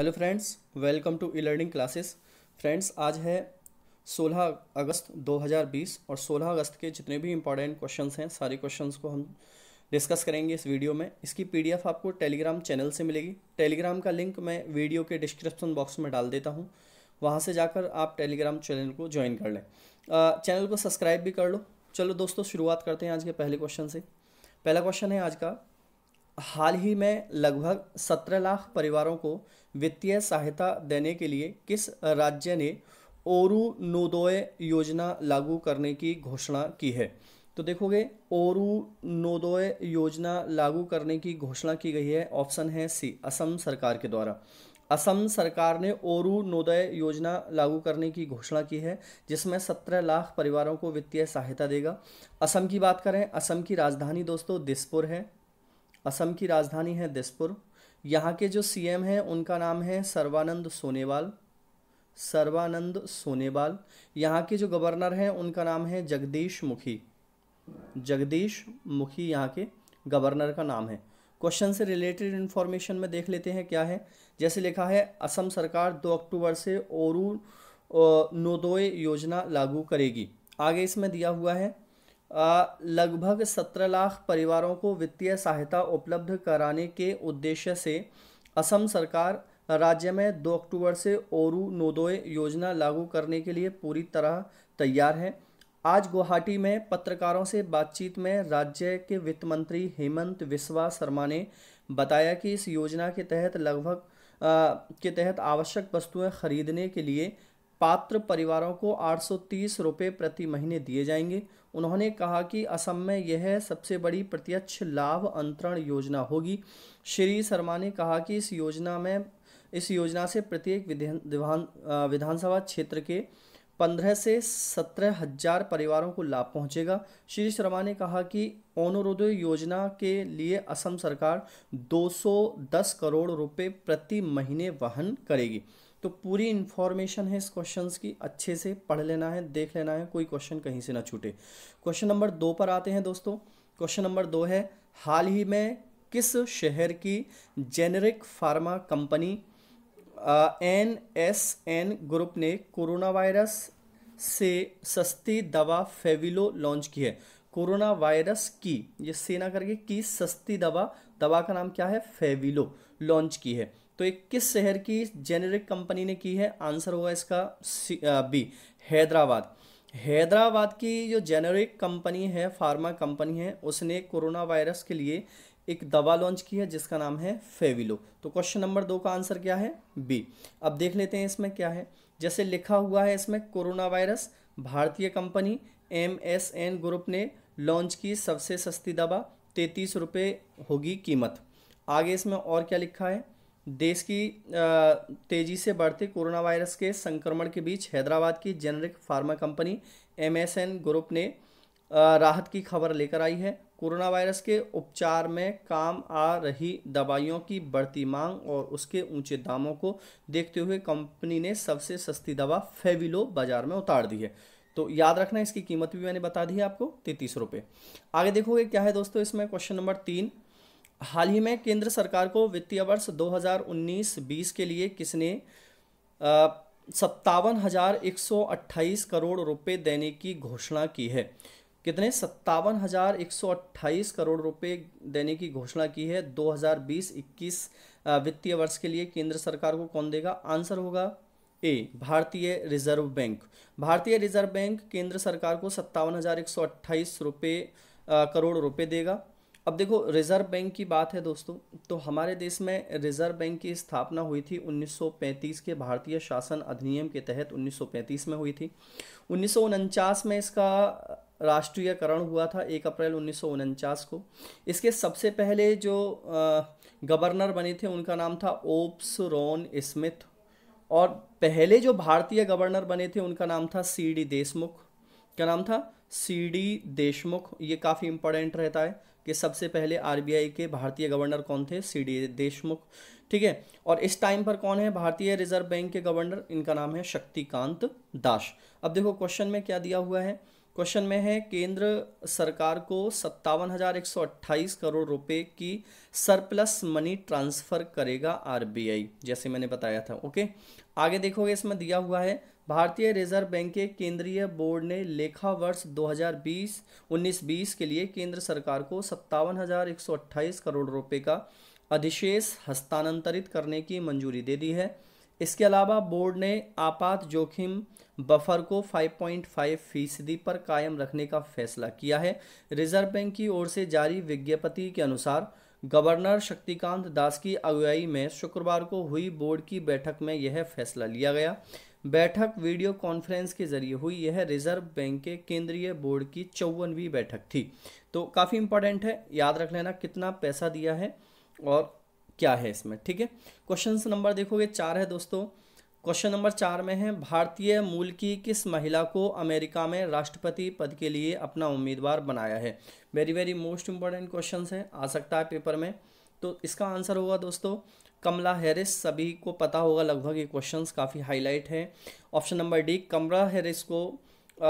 hello friends welcome to E learning classes friends आज है 16 अगस्त 2020 और 16 अगस्त के जितने भी इम्पॉर्टेंट क्वेश्चंस हैं सारे क्वेश्चंस को हम डिस्कस करेंगे इस वीडियो में इसकी पीडीएफ आपको टेलीग्राम चैनल से मिलेगी टेलीग्राम का लिंक मैं वीडियो के डिस्क्रिप्शन बॉक्स में डाल देता हूँ वहाँ से जाकर आप टेलीग्राम चैनल को ज्वाइन कर लें चैनल को सब्सक्राइब भी कर लो चलो दोस्तों शुरुआत करते हैं आज के पहले क्वेश्चन से पहला क्वेश्चन है आज का हाल ही में लगभग सत्रह लाख परिवारों को वित्तीय सहायता देने के लिए किस राज्य ने ओरू नोदोय योजना लागू करने की घोषणा की है तो देखोगे ओरू नोदोय योजना लागू करने की घोषणा की गई है ऑप्शन है सी असम सरकार के द्वारा असम सरकार ने ओरू नोदय योजना लागू करने की घोषणा की है जिसमें सत्रह लाख परिवारों को वित्तीय सहायता देगा असम की बात करें असम की राजधानी दोस्तों दिसपुर है असम की राजधानी है दिसपुर यहाँ के जो सीएम हैं उनका नाम है सर्वानंद सोनेवाल सर्वानंद सोनेवाल यहाँ के जो गवर्नर हैं उनका नाम है जगदीश मुखी जगदीश मुखी यहाँ के गवर्नर का नाम है क्वेश्चन से रिलेटेड इन्फॉर्मेशन में देख लेते हैं क्या है जैसे लिखा है असम सरकार दो अक्टूबर से ओरू नोदोए योजना लागू करेगी आगे इसमें दिया हुआ है लगभग सत्रह लाख परिवारों को वित्तीय सहायता उपलब्ध कराने के उद्देश्य से असम सरकार राज्य में दो अक्टूबर से ओरू नोदोय योजना लागू करने के लिए पूरी तरह तैयार है आज गुवाहाटी में पत्रकारों से बातचीत में राज्य के वित्त मंत्री हेमंत बिस्वा शर्मा ने बताया कि इस योजना के तहत लगभग के तहत आवश्यक वस्तुएं खरीदने के लिए पात्र परिवारों को आठ सौ प्रति महीने दिए जाएंगे उन्होंने कहा कि असम में यह सबसे बड़ी प्रत्यक्ष लाभ अंतरण योजना होगी श्री शर्मा ने कहा कि इस योजना में इस योजना से प्रत्येक विधान विधानसभा क्षेत्र के पंद्रह से सत्रह हजार परिवारों को लाभ पहुंचेगा श्री शर्मा ने कहा कि अनुरोध योजना के लिए असम सरकार 210 करोड़ रुपए प्रति महीने वहन करेगी तो पूरी इन्फॉर्मेशन है इस क्वेश्चन की अच्छे से पढ़ लेना है देख लेना है कोई क्वेश्चन कहीं से ना छूटे क्वेश्चन नंबर दो पर आते हैं दोस्तों क्वेश्चन नंबर दो है हाल ही में किस शहर की generic pharma company N S N group ने कोरोना वायरस से सस्ती दवा फेविलो लॉन्च की है कोरोना वायरस की ये सेना करके की सस्ती दवा दवा का नाम क्या है फेविलो लॉन्च की है तो एक किस शहर की जेनेरिक कंपनी ने की है आंसर होगा इसका बी हैदराबाद हैदराबाद की जो जेनेरिक कंपनी है फार्मा कंपनी है उसने कोरोना वायरस के लिए एक दवा लॉन्च की है जिसका नाम है फेविलो तो क्वेश्चन नंबर दो का आंसर क्या है बी अब देख लेते हैं इसमें क्या है जैसे लिखा हुआ है इसमें कोरोना वायरस भारतीय company M S N group ने लॉन्च की सबसे सस्ती दवा तैंतीस रुपये होगी कीमत आगे इसमें और क्या लिखा है देश की तेज़ी से बढ़ते कोरोना वायरस के संक्रमण के बीच हैदराबाद की generic pharma company M group ने राहत की खबर लेकर आई है कोरोना वायरस के उपचार में काम आ रही दवाइयों की बढ़ती मांग और उसके ऊंचे दामों को देखते हुए कंपनी ने सबसे सस्ती दवा फेविलो बाजार में उतार दी है तो याद रखना इसकी कीमत भी मैंने बता दी है आपको तैतीस रुपये आगे देखोगे क्या है दोस्तों इसमें क्वेश्चन नंबर तीन हाल ही में केंद्र सरकार को वित्तीय वर्ष 2019-20 के लिए किसने सत्तावन हज़ार एक सौ अट्ठाईस करोड़ रुपए देने की घोषणा की है कितने सत्तावन हज़ार एक सौ अट्ठाईस करोड़ रुपए देने की घोषणा की है 2020-21 वित्तीय वर्ष के लिए केंद्र सरकार को कौन देगा आंसर होगा ए भारतीय रिजर्व बैंक भारतीय रिजर्व बैंक केंद्र सरकार को सत्तावन हज़ार एक सौ अट्ठाईस रुपये करोड़ रुपए देगा अब देखो रिज़र्व बैंक की बात है दोस्तों तो हमारे देश में रिज़र्व बैंक की स्थापना हुई थी 1935 के भारतीय शासन अधिनियम के तहत 1935 में हुई थी उन्नीस में इसका राष्ट्रीयकरण हुआ था एक अप्रैल उन्नीस को इसके सबसे पहले जो गवर्नर बने थे उनका नाम था ओप्स रोन स्मिथ और पहले जो भारतीय गवर्नर बने थे उनका नाम था सी डी देशमुख क्या नाम था सी डी देशमुख ये काफ़ी इंपॉर्टेंट रहता है कि सबसे पहले आरबीआई के भारतीय गवर्नर कौन थे सी डी देशमुख ठीक है और इस टाइम पर कौन है भारतीय रिजर्व बैंक के गवर्नर इनका नाम है शक्तिकांत दास अब देखो क्वेश्चन में क्या दिया हुआ है क्वेश्चन में है केंद्र सरकार को सत्तावन हजार एक सौ अट्ठाईस करोड़ रुपए की सरप्लस मनी ट्रांसफर करेगा आरबीआई जैसे मैंने बताया था ओके आगे देखोगे इसमें दिया हुआ है भारतीय रिजर्व बैंक के केंद्रीय बोर्ड ने लेखा वर्ष 2020-19-20 के लिए केंद्र सरकार को सत्तावन करोड़ रुपए का अधिशेष हस्तांतरित करने की मंजूरी दे दी है इसके अलावा बोर्ड ने आपात जोखिम बफर को 5.5 फीसदी पर कायम रखने का फैसला किया है रिजर्व बैंक की ओर से जारी विज्ञप्ति के अनुसार गवर्नर शक्तिकांत दास की अगुवाई में शुक्रवार को हुई बोर्ड की बैठक में यह फैसला लिया गया बैठक वीडियो कॉन्फ्रेंस के जरिए हुई यह रिजर्व बैंक के केंद्रीय बोर्ड की चौवनवीं बैठक थी तो काफ़ी इंपॉर्टेंट है याद रख लेना कितना पैसा दिया है और क्या है इसमें ठीक है क्वेश्चन नंबर देखोगे चार है दोस्तों क्वेश्चन नंबर चार में है भारतीय मूल की किस महिला को अमेरिका में राष्ट्रपति पद के लिए अपना उम्मीदवार बनाया है very very most important question है आ सकता है पेपर में तो इसका आंसर होगा दोस्तों कमला हैरिस सभी को पता होगा लगभग ये क्वेश्चंस काफ़ी हाईलाइट हैं option number D Kamala Harris को आ,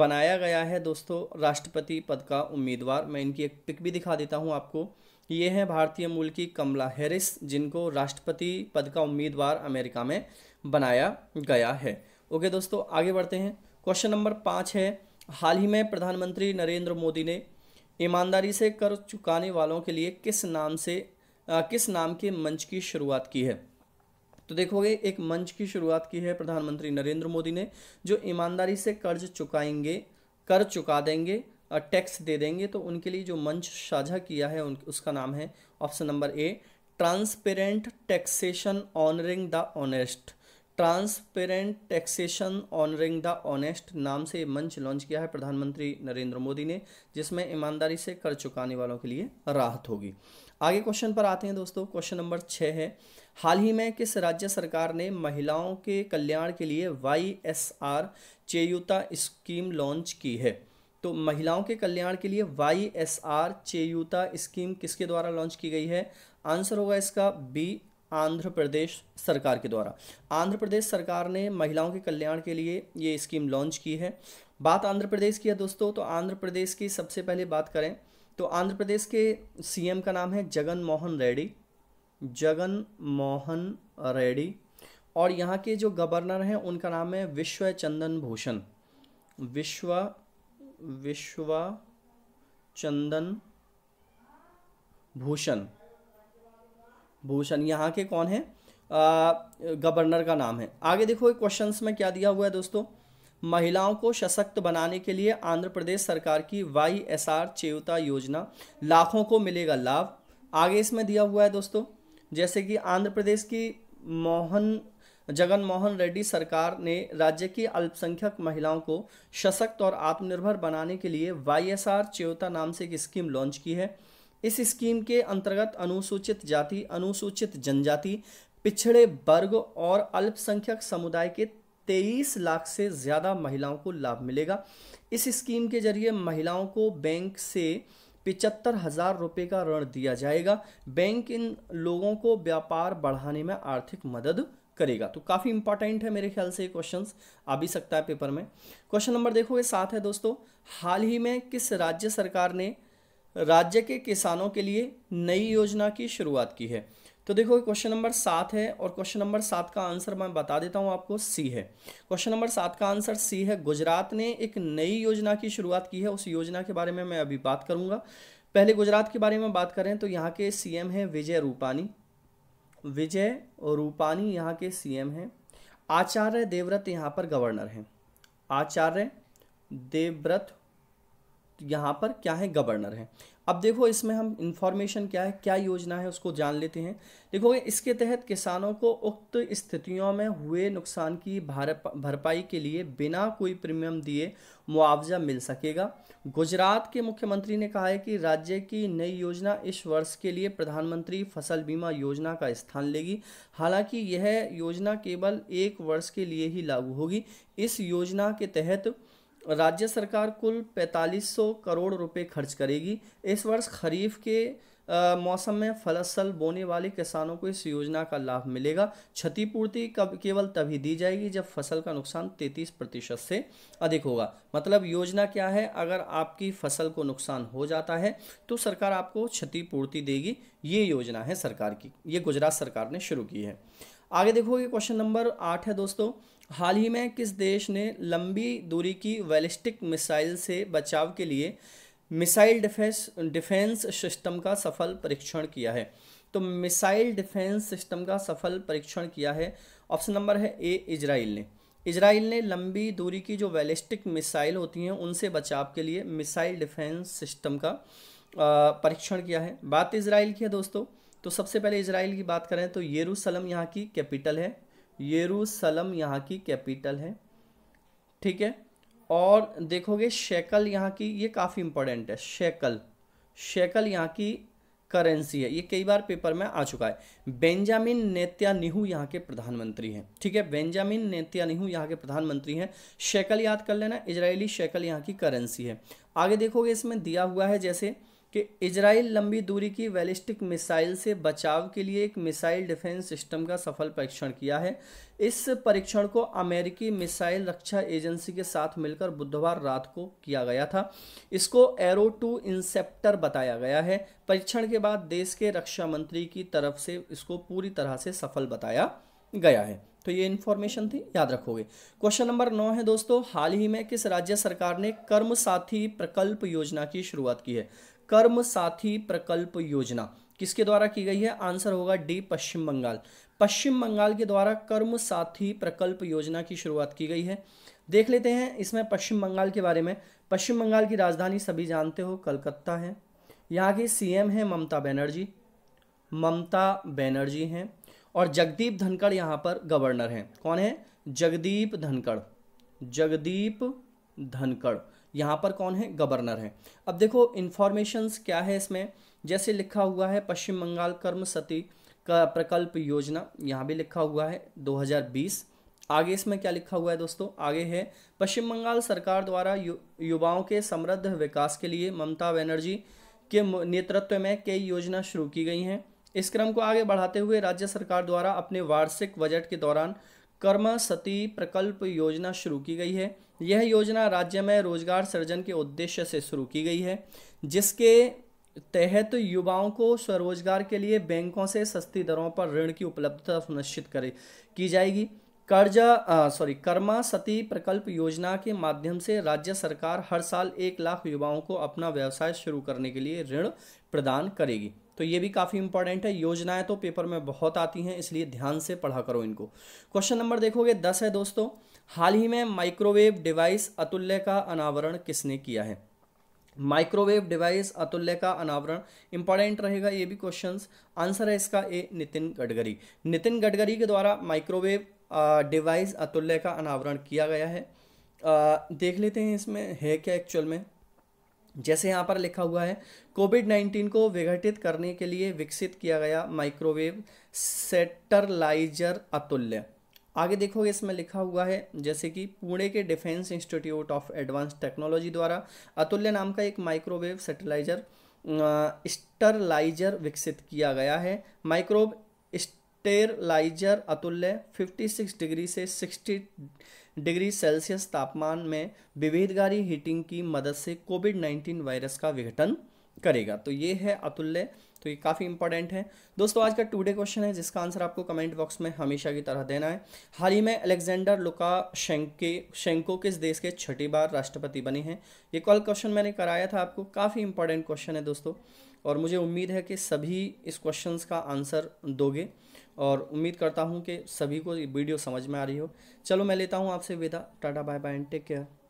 बनाया गया है दोस्तों राष्ट्रपति पद का उम्मीदवार मैं इनकी एक पिक भी दिखा देता हूँ आपको ये है भारतीय मूल की कमला हैरिस जिनको राष्ट्रपति पद का उम्मीदवार अमेरिका में बनाया गया है ओके दोस्तों आगे बढ़ते हैं क्वेश्चन नंबर पाँच है हाल ही में प्रधानमंत्री नरेंद्र मोदी ने ईमानदारी से कर चुकाने वालों के लिए किस नाम से किस नाम के मंच की शुरुआत की है तो देखोगे एक मंच की शुरुआत की है प्रधानमंत्री नरेंद्र मोदी ने जो ईमानदारी से कर्ज चुकाएंगे कर चुका देंगे टैक्स दे देंगे तो उनके लिए जो मंच साझा किया है उन उसका नाम है option number A transparent taxation honouring the honest transparent taxation honouring the honest नाम से मंच लॉन्च किया है प्रधानमंत्री नरेंद्र मोदी ने जिसमें ईमानदारी से कर चुकाने वालों के लिए राहत होगी आगे क्वेश्चन पर आते हैं दोस्तों क्वेश्चन नंबर छः है हाल ही में किस राज्य सरकार ने महिलाओं के कल्याण के लिए Y S R Cheyutha scheme launch की है तो महिलाओं के कल्याण के लिए Y S R Cheyutha scheme किसके द्वारा लॉन्च की गई है आंसर होगा इसका बी आंध्र प्रदेश सरकार के द्वारा आंध्र प्रदेश सरकार ने महिलाओं के कल्याण के लिए ये स्कीम लॉन्च की है बात आंध्र प्रदेश की है दोस्तों तो आंध्र प्रदेश की सबसे पहले बात करें तो आंध्र प्रदेश के सीएम का नाम है जगन मोहन रेड्डी जगन मोहन रेड्डी और यहाँ के जो गवर्नर हैं उनका नाम है विश्व चंदन भूषण विश्व विश्व चंदन भूषण भूषण यहाँ के कौन है गवर्नर का नाम है आगे देखो क्वेश्चन में क्या दिया हुआ है दोस्तों महिलाओं को सशक्त बनाने के लिए आंध्र प्रदेश सरकार की वाई एस आर चेवता योजना लाखों को मिलेगा लाभ आगे इसमें दिया हुआ है दोस्तों जैसे कि आंध्र प्रदेश की मोहन जगन मोहन रेड्डी सरकार ने राज्य की अल्पसंख्यक महिलाओं को सशक्त और आत्मनिर्भर बनाने के लिए वाई एस आर चेवता नाम से एक स्कीम लॉन्च की है इस स्कीम के अंतर्गत अनुसूचित जाति अनुसूचित जनजाति पिछड़े वर्ग और अल्पसंख्यक समुदाय के 23 लाख से ज़्यादा महिलाओं को लाभ मिलेगा इस स्कीम के जरिए महिलाओं को बैंक से पिचहत्तर हज़ार रुपये का ऋण दिया जाएगा बैंक इन लोगों को व्यापार बढ़ाने में आर्थिक मदद करेगा तो काफ़ी इंपॉर्टेंट है मेरे ख्याल से ये क्वेश्चन आ भी सकता है पेपर में क्वेश्चन नंबर देखो ये साथ है दोस्तों हाल ही में किस राज्य सरकार ने राज्य के किसानों के लिए नई योजना की शुरुआत की है तो देखो क्वेश्चन नंबर सात है और क्वेश्चन नंबर सात का आंसर मैं बता देता हूँ आपको सी है क्वेश्चन नंबर सात का आंसर सी है गुजरात ने एक नई योजना की शुरुआत की है उस योजना के बारे में मैं अभी बात करूँगा पहले गुजरात के बारे में बात करें तो यहाँ के सी हैं विजय रूपानी विजय रूपानी यहाँ के सी हैं आचार्य देवव्रत यहाँ पर गवर्नर हैं आचार्य देवव्रत तो यहाँ पर क्या है गवर्नर है अब देखो इसमें हम इंफॉर्मेशन क्या है क्या योजना है उसको जान लेते हैं देखो इसके तहत किसानों को उक्त स्थितियों में हुए नुकसान की भरपाई के लिए बिना कोई प्रीमियम दिए मुआवजा मिल सकेगा गुजरात के मुख्यमंत्री ने कहा है कि राज्य की नई योजना इस वर्ष के लिए प्रधानमंत्री फसल बीमा योजना का स्थान लेगी हालांकि यह योजना केवल एक वर्ष के लिए ही लागू होगी इस योजना के तहत राज्य सरकार कुल 4500 करोड़ रुपए खर्च करेगी इस वर्ष खरीफ के आ, मौसम में फलसल बोने वाले किसानों को इस योजना का लाभ मिलेगा क्षतिपूर्ति कब केवल तभी दी जाएगी जब फसल का नुकसान 33 प्रतिशत से अधिक होगा मतलब योजना क्या है अगर आपकी फसल को नुकसान हो जाता है तो सरकार आपको क्षतिपूर्ति देगी ये योजना है सरकार की ये गुजरात सरकार ने शुरू की है आगे देखोगे क्वेश्चन नंबर आठ है दोस्तों हाल ही में किस देश ने लंबी दूरी की वैलिस्टिक मिसाइल से बचाव के लिए मिसाइल डिफेंस डिफेंस सिस्टम का सफल परीक्षण किया है तो मिसाइल डिफेंस सिस्टम का सफल परीक्षण किया है ऑप्शन नंबर है ए इजराइल ने इज़राइल ने लंबी दूरी की जो वैलिस्टिक मिसाइल होती हैं उनसे बचाव के लिए मिसाइल डिफेंस सिस्टम का परीक्षण किया है बात इसराइल की है दोस्तों तो सबसे पहले इसराइल की बात करें तो येरूसलम यहाँ की कैपिटल है यरूशलम यहाँ की कैपिटल है ठीक है और देखोगे शेकल यहाँ की ये काफ़ी इंपॉर्टेंट है शेकल शेकल यहाँ की करेंसी है ये कई बार पेपर में आ चुका है बेंजामिन नेत्यानिहू यहाँ के प्रधानमंत्री हैं ठीक है बेंजामिन नेत्यानिहू यहाँ के प्रधानमंत्री हैं शेकल याद कर लेना इजरायली शेकल यहाँ की करेंसी है आगे देखोगे इसमें दिया हुआ है जैसे कि इजराइल लंबी दूरी की बैलिस्टिक मिसाइल से बचाव के लिए एक मिसाइल डिफेंस सिस्टम का सफल परीक्षण किया है इस परीक्षण को अमेरिकी मिसाइल रक्षा एजेंसी के साथ मिलकर बुधवार रात को किया गया था इसको एरो टू इंसेप्टर बताया गया है परीक्षण के बाद देश के रक्षा मंत्री की तरफ से इसको पूरी तरह से सफल बताया गया है तो ये इन्फॉर्मेशन थी याद रखोगे क्वेश्चन नंबर नौ है दोस्तों हाल ही में किस राज्य सरकार ने कर्म साथी प्रकल्प योजना की शुरुआत की है कर्म साथी प्रकल्प योजना किसके द्वारा की गई है आंसर होगा डी पश्चिम बंगाल पश्चिम बंगाल के द्वारा कर्म साथी प्रकल्प योजना की शुरुआत की गई है देख लेते हैं इसमें पश्चिम बंगाल के बारे में पश्चिम बंगाल की राजधानी सभी जानते हो कलकत्ता है यहाँ की सीएम है ममता बनर्जी ममता बनर्जी हैं और जगदीप धनखड़ यहाँ पर गवर्नर हैं कौन है जगदीप धनखड़ जगदीप धनखड़ यहाँ पर कौन है गवर्नर है अब देखो इन्फॉर्मेशंस क्या है इसमें जैसे लिखा हुआ है पश्चिम बंगाल कर्म सती का प्रकल्प योजना यहाँ भी लिखा हुआ है 2020 आगे इसमें क्या लिखा हुआ है दोस्तों आगे है पश्चिम बंगाल सरकार द्वारा यु, युवाओं के समृद्ध विकास के लिए ममता बनर्जी के नेतृत्व में कई योजना शुरू की गई हैं इस क्रम को आगे बढ़ाते हुए राज्य सरकार द्वारा अपने वार्षिक बजट के दौरान कर्म सती प्रकल्प योजना शुरू की गई है यह योजना राज्य में रोजगार सृजन के उद्देश्य से शुरू की गई है जिसके तहत तो युवाओं को स्वरोजगार के लिए बैंकों से सस्ती दरों पर ऋण की उपलब्धता सुनिश्चित करे की जाएगी कर्जा सॉरी कर्मा सती प्रकल्प योजना के माध्यम से राज्य सरकार हर साल एक लाख युवाओं को अपना व्यवसाय शुरू करने के लिए ऋण प्रदान करेगी तो ये भी काफ़ी इंपॉर्टेंट है योजनाएं तो पेपर में बहुत आती हैं इसलिए ध्यान से पढ़ा करो इनको क्वेश्चन नंबर देखोगे दस है दोस्तों हाल ही में माइक्रोवेव डिवाइस अतुल्य का अनावरण किसने किया है माइक्रोवेव डिवाइस अतुल्य का अनावरण इंपॉर्टेंट रहेगा ये भी क्वेश्चंस आंसर है इसका ए नितिन गडकरी नितिन गडकरी के द्वारा माइक्रोवेव डिवाइस अतुल्य का अनावरण किया गया है आ, देख लेते हैं इसमें है क्या एक्चुअल में जैसे यहाँ पर लिखा हुआ है कोविड नाइन्टीन को विघटित करने के लिए विकसित किया गया माइक्रोवेव सेटरलाइजर अतुल्य आगे देखोगे इसमें लिखा हुआ है जैसे कि पुणे के defence institute of advance technology द्वारा अतुल्य नाम का एक माइक्रोवेव सेटेलाइजर स्टरलाइजर विकसित किया गया है माइक्रोव स्टेरलाइजर अतुल्य 56 डिग्री से 60 डिग्री सेल्सियस तापमान में विभेदगारी हीटिंग की मदद से कोविड 19 वायरस का विघटन करेगा तो ये है अतुल्य तो ये काफ़ी इंपॉर्टेंट है दोस्तों आज का टूडे क्वेश्चन है जिसका आंसर आपको कमेंट बॉक्स में हमेशा की तरह देना है हाल ही में अलेक्जेंडर लुका शेंके शेंको किस देश के छठी बार राष्ट्रपति बने हैं ये कॉल क्वेश्चन मैंने कराया था आपको काफ़ी इंपॉर्टेंट क्वेश्चन है दोस्तों और मुझे उम्मीद है कि सभी इस क्वेश्चन का आंसर दोगे और उम्मीद करता हूँ कि सभी को वीडियो समझ में आ रही हो चलो मैं लेता हूँ आपसे विदा tata bye bye and take care